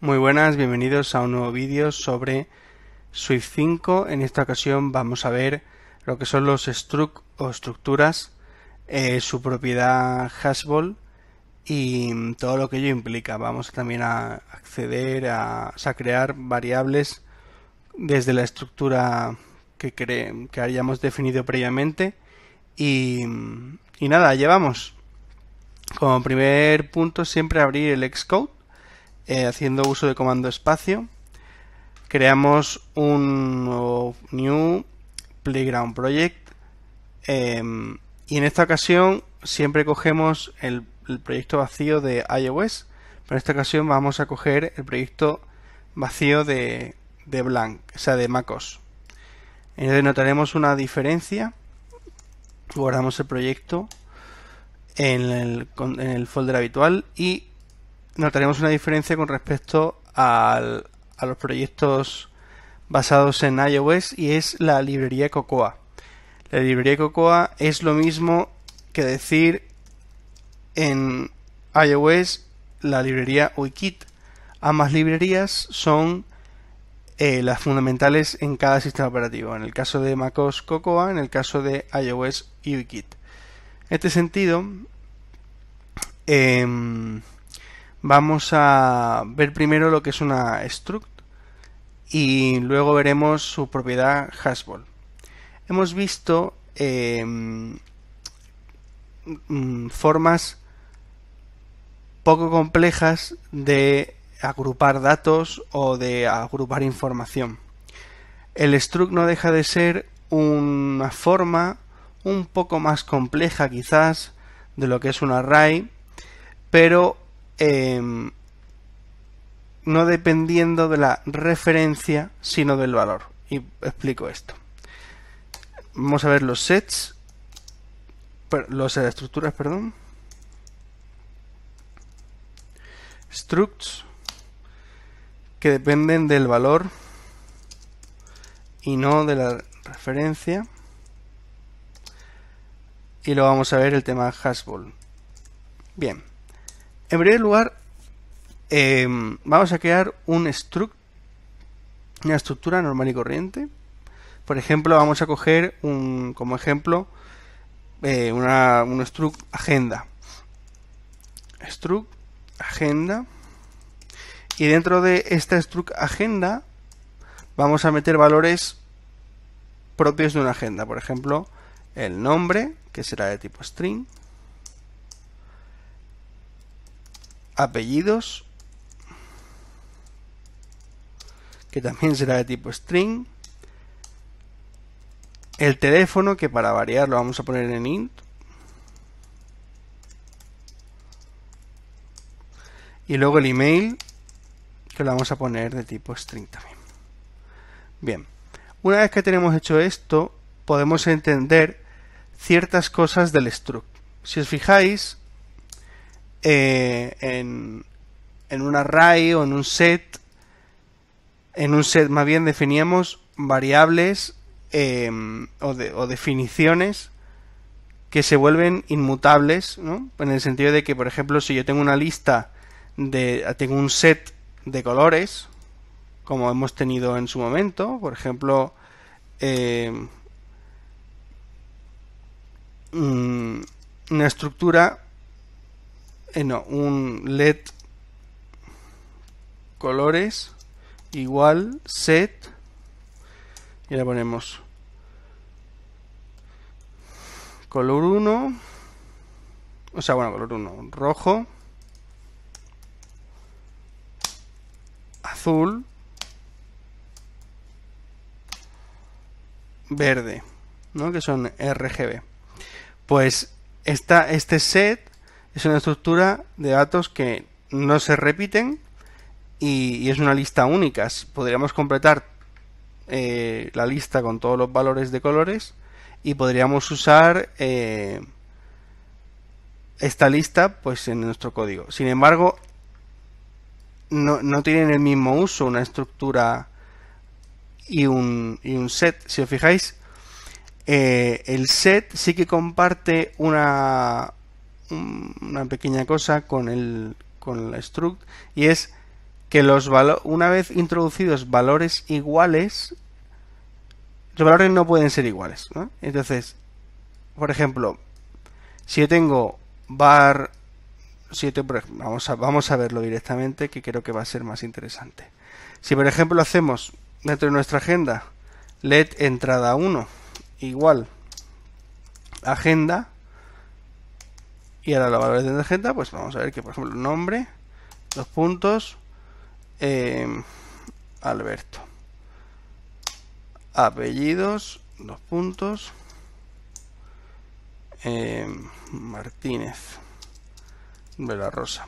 Muy buenas, bienvenidos a un nuevo vídeo sobre Swift 5. En esta ocasión vamos a ver lo que son los struct o estructuras, eh, su propiedad hashball y mm, todo lo que ello implica. Vamos también a acceder a, crear variables desde la estructura que, que hayamos definido previamente y, nada, llevamos como primer punto siempre abrir el Xcode eh, haciendo uso de comando espacio. Creamos un new playground project em, y en esta ocasión siempre cogemos el, proyecto vacío de iOS, pero en esta ocasión vamos a coger el proyecto vacío de, de Blank, o sea de MacOS. Entonces notaremos una diferencia guardamos el proyecto en el, folder habitual y notaremos una diferencia con respecto a los proyectos basados en iOS y es la librería Cocoa. La librería Cocoa es lo mismo que decir en iOS la librería WiKit. Ambas librerías son eh, las fundamentales en cada sistema operativo, en el caso de MacOS Cocoa, en el caso de iOS UIKit. En este sentido, em, vamos a ver primero lo que es una struct y luego veremos su propiedad hashball. Hemos visto em, mm, formas poco complejas de agrupar datos o de agrupar información. El struct no deja de ser una forma un poco más compleja quizás de lo que es un array, pero em, no dependiendo de la referencia, sino del valor. Y explico esto. Vamos a ver los sets, los estructuras, perdón. Structs que dependen del valor y no de la referencia. Y lo vamos a ver el tema Hashball. Bien. En primer lugar, em, vamos a crear un struct, una estructura normal y corriente. Por ejemplo, vamos a coger un, como ejemplo eh, una, un struct agenda. Struct agenda. Y dentro de esta struct agenda vamos a meter valores propios de una agenda. Por ejemplo, el nombre, que será de tipo string. Apellidos, que también será de tipo string. El teléfono, que para variar lo vamos a poner en int. Y luego el email, lo vamos a poner de tipo string también. Bien, una vez que tenemos hecho esto, podemos entender ciertas cosas del struct. Si os fijáis, eh, en, en un array o en un set, en un set más bien definíamos variables eh, o, o, definiciones que se vuelven inmutables, ¿no? En el sentido de que, por ejemplo, si yo tengo una lista de. tengo un set de colores, como hemos tenido en su momento, por ejemplo, eh, mm, una estructura, en eh, no, un LED colores igual set y le ponemos color 1 o sea bueno color 1 rojo azul, verde, ¿no? que son RGB. Pues esta, este set es una estructura de datos que no se repiten y, es una lista única. Podríamos completar eh, la lista con todos los valores de colores y podríamos usar eh, esta lista pues en nuestro código. Sin embargo, no, no tienen el mismo uso una estructura y un, y un set. Si os fijáis, eh, el set sí que comparte una, una pequeña cosa con el, con la struct y es que los valores una vez introducidos valores iguales, los valores no pueden ser iguales. Entonces, por ejemplo, si yo tengo bar vamos a, vamos a verlo directamente, que creo que va a ser más interesante. Si por ejemplo hacemos dentro de nuestra agenda LED entrada 1 igual agenda y ahora la valores de la agenda, pues vamos a ver que por ejemplo nombre, dos puntos, em, Alberto, apellidos, dos puntos, em, Martínez. Vela Rosa.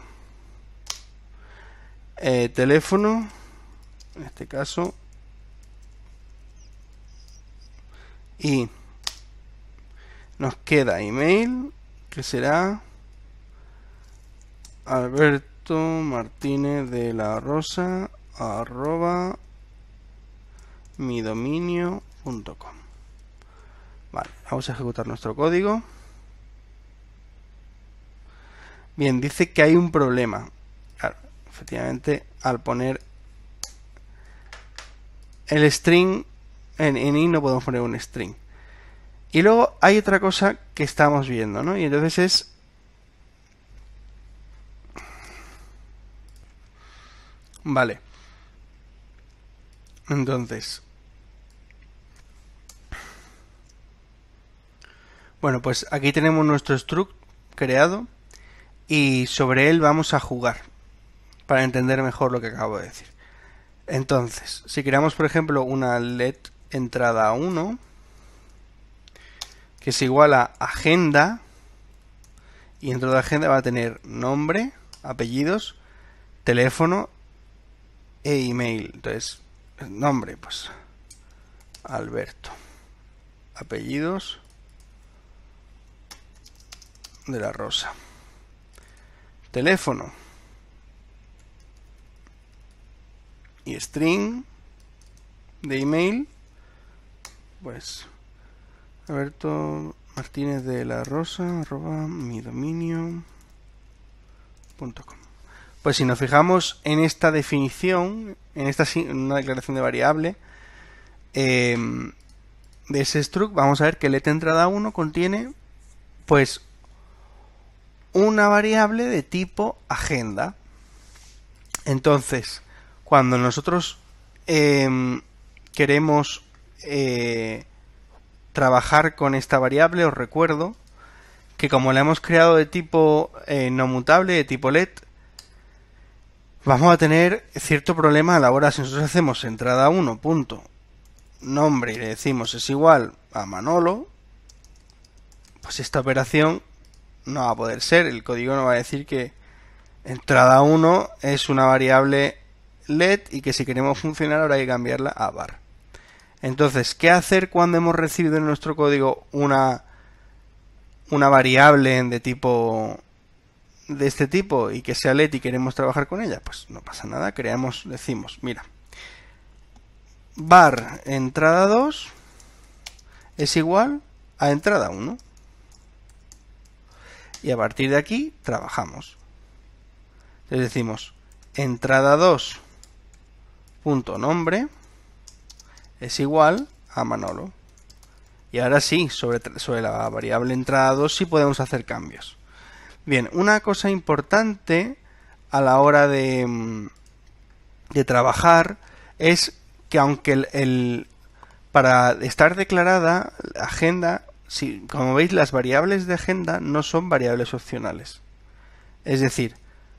Eh, teléfono, en este caso, y nos queda email, que será Alberto Martínez de la Rosa arroba midominio.com. Vale, vamos a ejecutar nuestro código. Bien, dice que hay un problema. Claro, efectivamente, al poner el string en, y i no podemos poner un string. Y luego hay otra cosa que estamos viendo, ¿no? Y entonces es Vale. Entonces. Bueno, pues aquí tenemos nuestro struct creado y sobre él vamos a jugar para entender mejor lo que acabo de decir. Entonces, si creamos por ejemplo una LED entrada 1 que es igual a agenda y dentro de agenda va a tener nombre, apellidos, teléfono e email. Entonces, nombre, pues Alberto. Apellidos de la Rosa teléfono y string de email pues Alberto Martínez de la Rosa arroba mi dominio punto com. pues si nos fijamos en esta definición en esta una declaración de variable eh, de ese struct vamos a ver que letra entrada 1 contiene pues una variable de tipo agenda. Entonces, cuando nosotros em, queremos eh, trabajar con esta variable, os recuerdo que como la hemos creado de tipo eh, no mutable, de tipo LED, vamos a tener cierto problema a la hora si nosotros hacemos entrada 1. Punto, nombre y le decimos es igual a Manolo, pues esta operación no va a poder ser. El código nos va a decir que entrada 1 es una variable LED y que si queremos funcionar ahora hay que cambiarla a bar. Entonces, ¿qué hacer cuando hemos recibido en nuestro código una, una variable de tipo de este tipo y que sea LED y queremos trabajar con ella? Pues no pasa nada, creamos, decimos, mira, bar entrada 2 es igual a entrada 1 y a partir de aquí trabajamos. Entonces decimos entrada 2 punto nombre es igual a Manolo. Y ahora sí, sobre, sobre la variable entrada 2 sí podemos hacer cambios. Bien, una cosa importante a la hora de, mm, de trabajar es que aunque el, para estar declarada la agenda como veis, las variables de agenda no son variables opcionales. Es decir,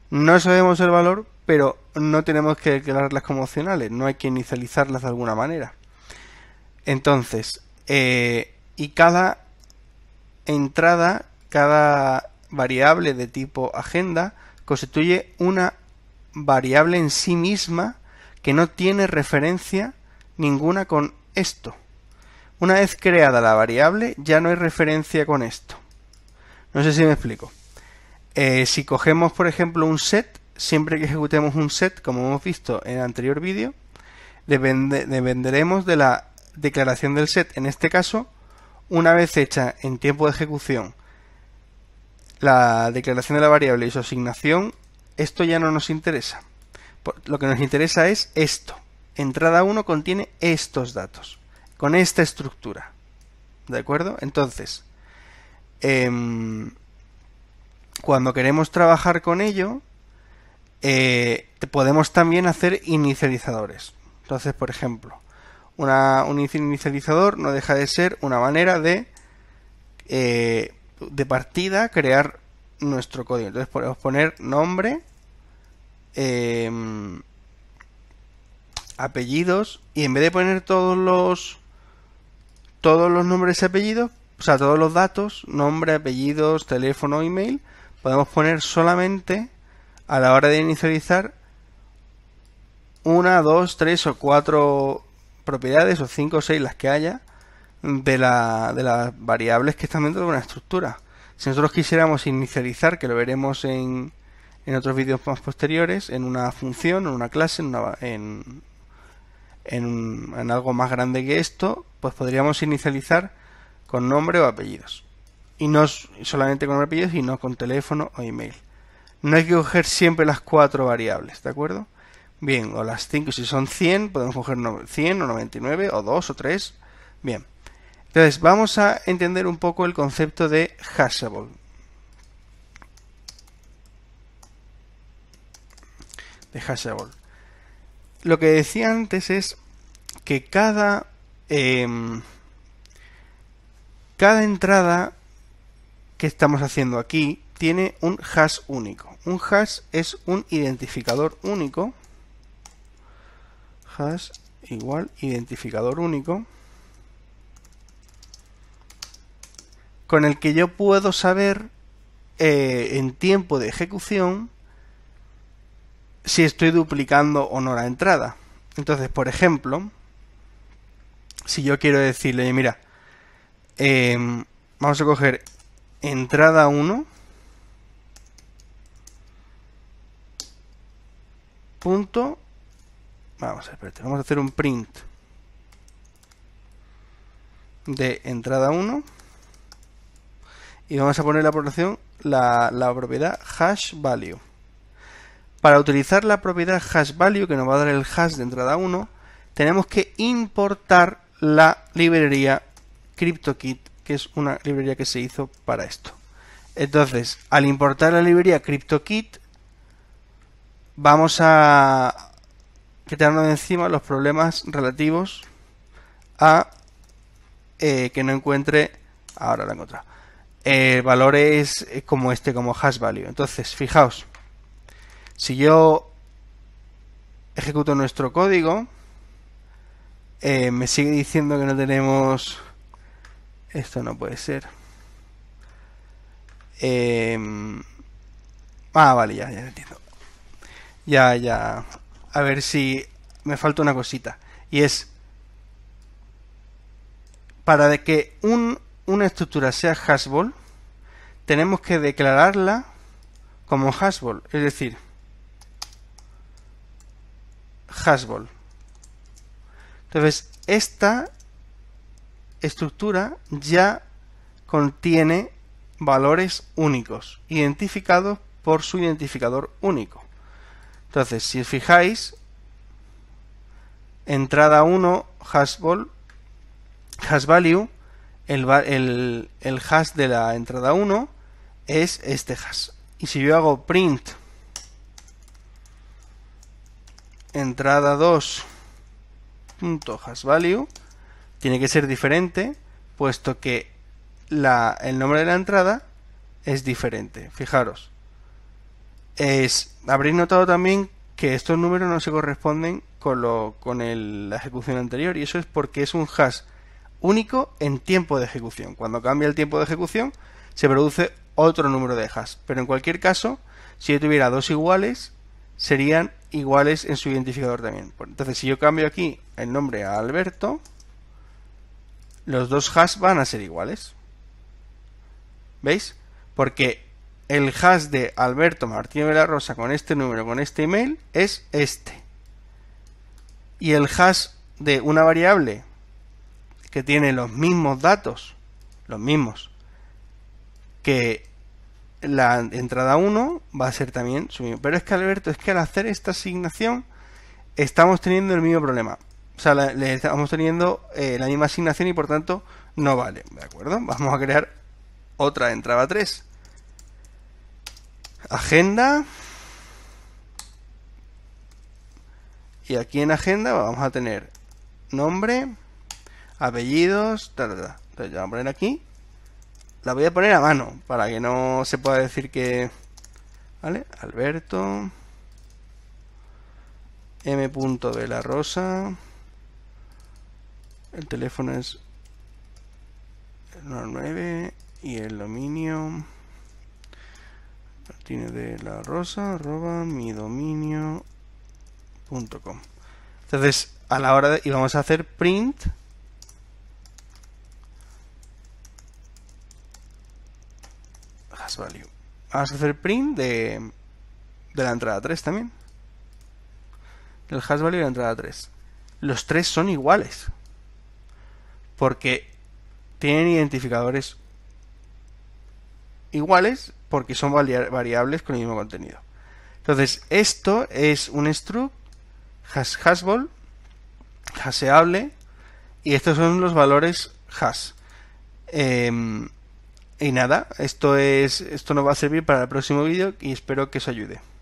no sabemos el valor, pero no tenemos que declararlas como opcionales, no hay que inicializarlas de alguna manera. Entonces, eh, y cada entrada, cada variable de tipo agenda constituye una variable en sí misma que no tiene referencia ninguna con esto. Una vez creada la variable, ya no hay referencia con esto. No sé si me explico. Eh, si cogemos, por ejemplo, un set, siempre que ejecutemos un set, como hemos visto en el anterior vídeo, dependeremos de la declaración del set. En este caso, una vez hecha en tiempo de ejecución la declaración de la variable y su asignación, esto ya no nos interesa. Lo que nos interesa es esto. Entrada 1 contiene estos datos con esta estructura. ¿De acuerdo? Entonces, em, cuando queremos trabajar con ello, eh, podemos también hacer inicializadores. Entonces, por ejemplo, un inicializador no deja de ser una manera de, eh, de partida crear nuestro código. Entonces podemos poner nombre, em, apellidos y en vez de poner todos los todos los nombres y apellidos, o sea, todos los datos, nombre, apellidos, teléfono, email, podemos poner solamente a la hora de inicializar una, dos, tres o cuatro propiedades o cinco o seis las que haya de, la, de las variables que están dentro de una estructura. Si nosotros quisiéramos inicializar, que lo veremos en, en otros vídeos más posteriores, en una función, en una clase, en, una, en en, algo más grande que esto, pues podríamos inicializar con nombre o apellidos. Y no solamente con apellidos, sino con teléfono o email. No hay que coger siempre las cuatro variables, ¿de acuerdo? Bien, o las cinco si son 100, podemos coger 100 o 99 o 2 o 3. Bien. Entonces, vamos a entender un poco el concepto de hashable. De hashable lo que decía antes es que cada, em, cada entrada que estamos haciendo aquí tiene un hash único. Un hash es un identificador único. Hash igual identificador único. Con el que yo puedo saber eh, en tiempo de ejecución si estoy duplicando o no la entrada. Entonces, por ejemplo, si yo quiero decirle, mira, eh, vamos a coger entrada 1. Punto. Vamos, vamos a hacer un print de entrada 1 y vamos a poner la, la propiedad hash value. Para utilizar la propiedad hashValue que nos va a dar el hash de entrada 1, tenemos que importar la librería CryptoKit, que es una librería que se hizo para esto. Entonces, al importar la librería CryptoKit, vamos a quitarnos de encima los problemas relativos a eh, que no encuentre, ahora la he eh, valores eh, como este, como hash value. Entonces, fijaos, si yo ejecuto nuestro código, eh, me sigue diciendo que no tenemos... Esto no puede ser. Em, ah, vale, ya, ya entiendo. Ya, ya. A ver si me falta una cosita. Y es... Para de que un, una estructura sea hashball, tenemos que declararla como hashball. Es decir, Hasball. Entonces, esta estructura ya contiene valores únicos, identificados por su identificador único. Entonces, si os fijáis, entrada 1, hashball, hashValue, el, el, el hash de la entrada 1 es este hash. Y si yo hago print entrada 2 punto value tiene que ser diferente puesto que la, el nombre de la entrada es diferente fijaros es habréis notado también que estos números no se corresponden con, lo, con la ejecución anterior y eso es porque es un hash único en tiempo de ejecución cuando cambia el tiempo de ejecución se produce otro número de hash pero en cualquier caso si yo tuviera dos iguales serían iguales en su identificador también. Entonces, si yo cambio aquí el nombre a Alberto, los dos hash van a ser iguales. ¿Veis? Porque el hash de Alberto Martínez de la Rosa con este número, con este email, es este. Y el hash de una variable que tiene los mismos datos, los mismos, que la entrada 1 va a ser también su Pero es que Alberto, es que al hacer esta asignación estamos teniendo el mismo problema. O sea, le estamos teniendo eh, la misma asignación y por tanto no vale. ¿De acuerdo? Vamos a crear otra entrada 3. Agenda. Y aquí en agenda vamos a tener nombre, apellidos, tal, tal, Entonces ya vamos a poner aquí la voy a poner a mano para que no se pueda decir que... ¿Vale? Alberto. M. de la Rosa. El teléfono es 9 y el dominio tiene de la Rosa arroba mi com Entonces, a la hora de... y vamos a hacer print value. Vamos a hacer print de, la entrada 3 también. Del hash value de la entrada 3. Los tres son iguales. Porque tienen identificadores iguales porque son variables con el mismo contenido. Entonces, esto es un struct hash hashball haseable y estos son los valores hash. Em, y nada, esto es esto nos va a servir para el próximo vídeo y espero que os ayude.